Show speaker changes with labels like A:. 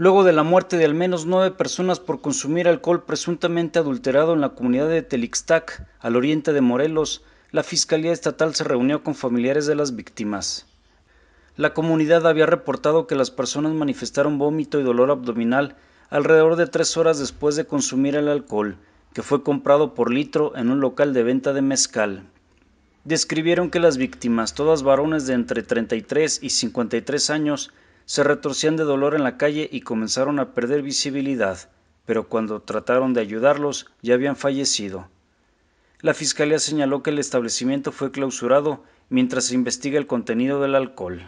A: luego de la muerte de al menos nueve personas por consumir alcohol presuntamente adulterado en la comunidad de Telixtac, al oriente de Morelos, la Fiscalía Estatal se reunió con familiares de las víctimas. La comunidad había reportado que las personas manifestaron vómito y dolor abdominal alrededor de tres horas después de consumir el alcohol, que fue comprado por litro en un local de venta de mezcal. Describieron que las víctimas, todas varones de entre 33 y 53 años, se retorcían de dolor en la calle y comenzaron a perder visibilidad, pero cuando trataron de ayudarlos ya habían fallecido. La fiscalía señaló que el establecimiento fue clausurado mientras se investiga el contenido del alcohol.